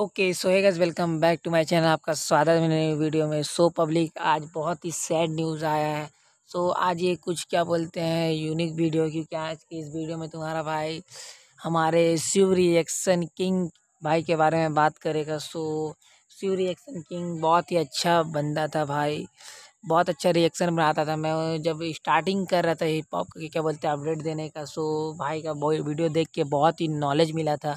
okay so welcome back to my channel आपका स्वागत है मेरे वीडियो में सो so, पब्लिक आज बहुत ही सैड न्यूज़ आया है सो so, आज ये कुछ क्या बोलते हैं यूनिक वीडियो क्योंकि आज के इस वीडियो में तुम्हारा भाई हमारे शिव रिएक्शन किंग भाई के बारे में बात करेगा so so, Shiv reaction king बहुत ही अच्छा बंदा था भाई बहुत अच्छा रिएक्शन बनाता था मैं जब स्टार्टिंग कर रहा था हिप हॉप के क्या बोलते हैं अपडेट देने का सो भाई का वीडियो देख के बहुत ही नॉलेज मिला था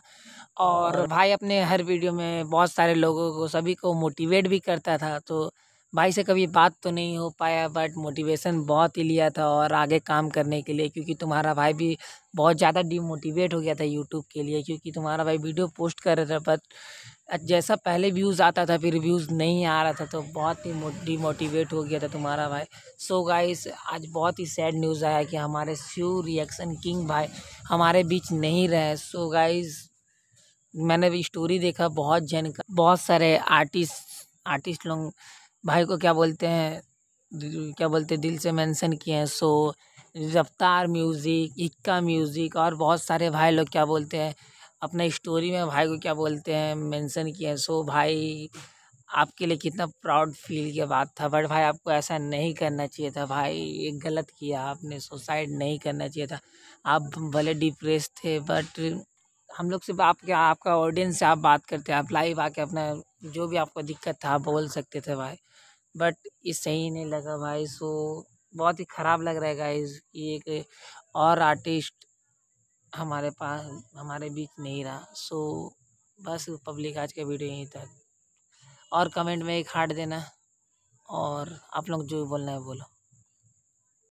और भाई अपने हर वीडियो में बहुत सारे लोगों को सभी को मोटिवेट भी करता था तो भाई से कभी बात तो नहीं हो पाया बट मोटिवेशन बहुत ही लिया था और आगे काम करने के लिए क्योंकि तुम्हारा भाई भी बहुत ज़्यादा डीमोटिवेट हो गया था यूट्यूब के लिए क्योंकि तुम्हारा भाई वीडियो पोस्ट कर रहा था बट जैसा पहले व्यूज़ आता था फिर व्यूज़ नहीं आ रहा था तो बहुत ही डिमोटिवेट हो गया था तुम्हारा भाई सो so गाइस आज बहुत ही सैड न्यूज़ आया कि हमारे श्यू रिएक्शन किंग भाई हमारे बीच नहीं रहे सो so गाइज़ मैंने भी स्टोरी देखा बहुत जन का बहुत सारे आर्टिस्ट आर्टिस्ट लोग भाई को क्या बोलते हैं क्या बोलते दिल से मेंशन किए हैं सो रफ्तार म्यूज़िक इक्का म्यूज़िक और बहुत सारे भाई लोग क्या बोलते हैं अपने स्टोरी में भाई को क्या बोलते हैं मेंशन किए हैं सो भाई आपके लिए कितना प्राउड फील की बात था बट भाई आपको ऐसा नहीं करना चाहिए था भाई ये गलत किया आपने सुसाइड नहीं करना चाहिए था आप भले डिप्रेस थे बट हम लोग सिर्फ आपके आपका ऑडियंस से आप बात करते आप लाइव आके अपना जो भी आपको दिक्कत था आप बोल सकते थे भाई बट ये सही नहीं लगा भाई सो बहुत ही ख़राब लग रहा है गाइज कि एक और आर्टिस्ट हमारे पास हमारे बीच नहीं रहा सो बस पब्लिक आज का वीडियो यहीं तक और कमेंट में एक हार्ट देना और आप लोग जो बोलना है बोलो